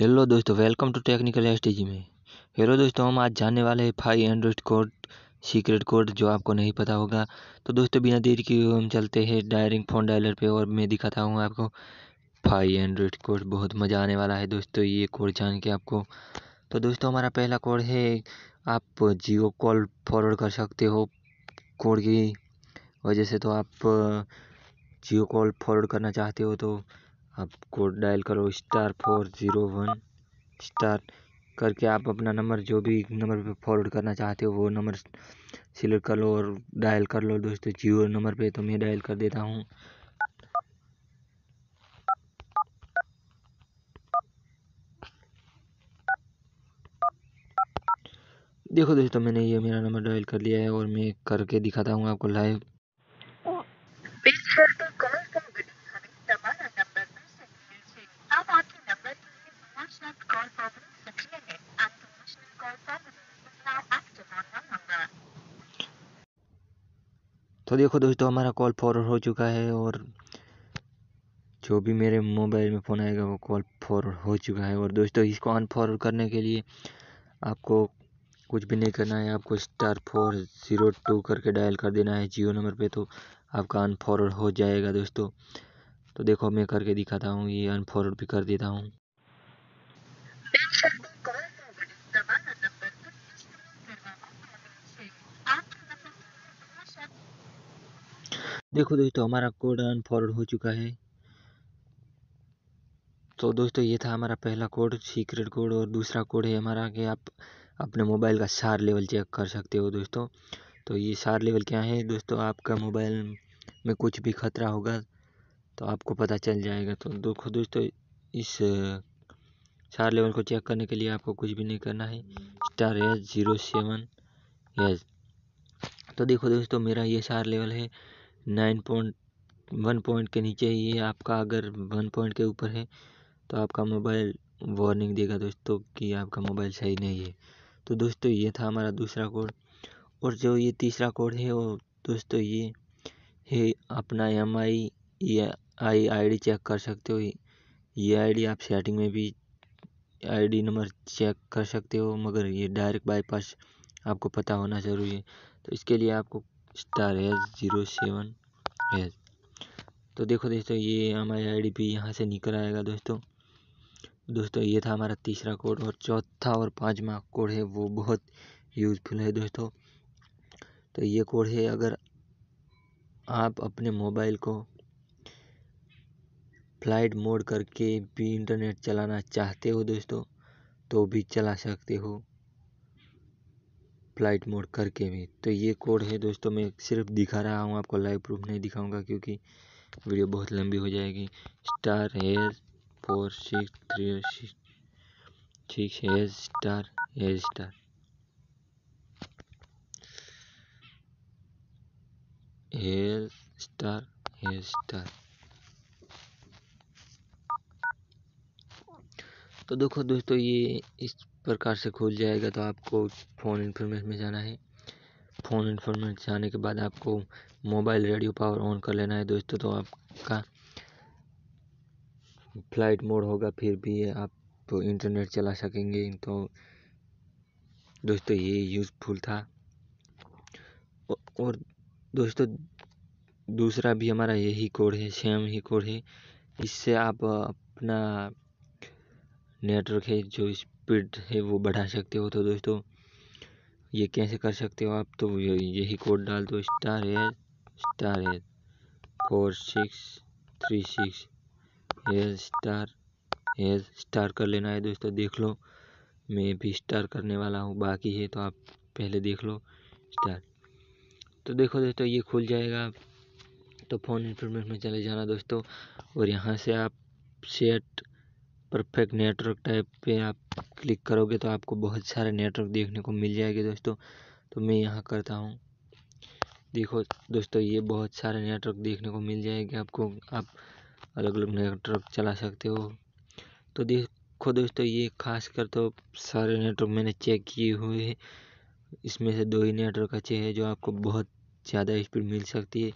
Hello दोस्तों welcome to technical एस्ट्रेजी में hello दोस्तों हम आज जानने वाले हैं five android code secret code जो आपको नहीं पता होगा तो दोस्तों बिना देर के हम चलते हैं डायरिंग फ़ोन डायलर पे और मैं दिखाता हूँ आपको फाइव एंड्रॉइड कोड बहुत मज़ा आने वाला है दोस्तों ये कोड जान के आपको तो दोस्तों हमारा पहला कोड है आप जियो कॉल फॉरवर्ड कर सकते हो कोड की वजह से तो आप जियो कॉल फॉरवर्ड करना चाहते हो तो आप कोड डायल करो star four zero one star करके आप अपना नंबर जो भी नंबर पे फॉरवर्ड करना चाहते हो वो नंबर सिलेक्ट कर लो और डायल कर लो दोस्तों जियो नंबर पे तो मैं डायल कर देता हूँ देखो दोस्तों मैंने ये मेरा नंबर डायल कर लिया है और मैं करके दिखाता हूँ आपको live Call and the National Call is now active on number. तो देखो दोस्तों हमारा कॉल फॉरवर्ड हो चुका है और जो भी मेरे मोबाइल में फ़ोन आएगा वो कॉल फॉरवर्ड हो चुका है और दोस्तों इसको अन फॉरवर्ड करने के लिए आपको कुछ भी नहीं करना है आपको स्टार फोर ज़ीरो टू करके डायल कर देना है जियो नंबर पे तो आपका अन फॉरवर्ड हो जाएगा दोस्तों तो देखो मैं करके दिखाता हूँ ये अन फॉरवर्ड भी कर देता हूँ देखो दोस्तों हमारा कोड फॉरवर्ड हो चुका है तो दोस्तों ये था हमारा पहला कोड सीक्रेट कोड और दूसरा कोड है हमारा कि आप अपने मोबाइल का सार लेवल चेक कर सकते हो दोस्तों तो ये सार लेवल क्या है दोस्तों आपका मोबाइल में कुछ भी खतरा होगा तो आपको पता चल जाएगा तो देखो दोस्तों इस सार लेवल को चेक करने के लिए आपको कुछ भी नहीं करना है star H zero seven H तो देखो दोस्तों मेरा ये सार लेवल है नाइन पॉइंट वन पॉइंट के नीचे ही है आपका अगर वन पॉइंट के ऊपर है तो आपका मोबाइल वार्निंग देगा दोस्तों कि आपका मोबाइल सही नहीं है तो दोस्तों ये था हमारा दूसरा कोड और जो ये तीसरा कोड है वो दोस्तों ये है अपना एम आई या आई आई चेक कर सकते हो ये डी आप सेटिंग में भी आईडी नंबर चेक कर सकते हो मगर ये डायरेक्ट बाईपास आपको पता होना ज़रूरी है तो इसके लिए आपको star hash zero seven hash तो देखो दोस्तों ये हमारी आई डी पी यहाँ से निकल आएगा दोस्तों दोस्तों ये था हमारा तीसरा कोड और चौथा और पाँचवा कोड है वो बहुत यूज़फुल है दोस्तों तो ये कोड है अगर आप अपने मोबाइल को फ्लाइट मोड करके भी इंटरनेट चलाना चाहते हो दोस्तों तो भी चला सकते हो फ्लाइट मोड करके भी तो ये कोड है दोस्तों मैं सिर्फ दिखा रहा हूँ आपको लाइव प्रूफ नहीं दिखाऊंगा क्योंकि वीडियो बहुत लंबी हो जाएगी star hair four six three six hair star hair star hair star hair star तो देखो दोस्तों ये इस प्रकार से खुल जाएगा तो आपको फ़ोन इन्फॉर्मेशन में जाना है फ़ोन इन्फॉर्मेशन से आने के बाद आपको मोबाइल रेडियो पावर ऑन कर लेना है दोस्तों तो आपका फ्लाइट मोड होगा फिर भी आप तो इंटरनेट चला सकेंगे तो दोस्तों ये यूज़फुल था और दोस्तों दूसरा भी हमारा यही कोड है सेम ही कोड है इससे आप अपना नेटवर्क है जो स्पीड है वो बढ़ा सकते हो तो दोस्तों ये कैसे कर सकते हो आप तो यही कोड डाल दो स्टार है स्टार है four six three six hair star hair star कर लेना है दोस्तों देख लो मैं भी स्टार करने वाला हूँ बाकी है तो आप पहले देख लो स्टार तो देखो दोस्तों ये खुल जाएगा तो फ़ोन इन्फॉर्मेशन में चले जाना दोस्तों और यहाँ से आप सेट परफेक्ट नेटवर्क टाइप पे आप क्लिक करोगे तो आपको बहुत सारे नेटवर्क देखने को मिल जाएंगे दोस्तों तो मैं यहाँ करता हूँ देखो दोस्तों ये बहुत सारे नेटवर्क देखने को मिल जाएंगे आपको आप अलग अलग नेटवर्क चला सकते हो तो देखो दोस्तों ये खास कर तो सारे नेटवर्क मैंने चेक किए हुए हैं इसमें से दो ही नेटवर्क अच्छे हैं जो आपको बहुत ज़्यादा स्पीड मिल सकती है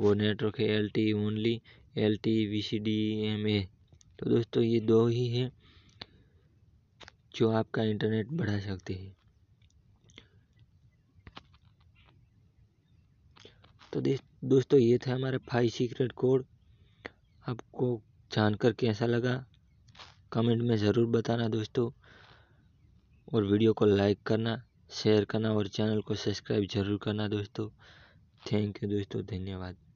वो नेटवर्क है L T only L T V C D M A तो दोस्तों ये दो ही हैं जो आपका इंटरनेट बढ़ा सकते हैं तो दोस्तों ये था हमारा फाइव सीक्रेट कोड आपको जानकर कैसा लगा कमेंट में ज़रूर बताना दोस्तों और वीडियो को लाइक करना शेयर करना और चैनल को सब्सक्राइब जरूर करना दोस्तों थैंक यू दोस्तों धन्यवाद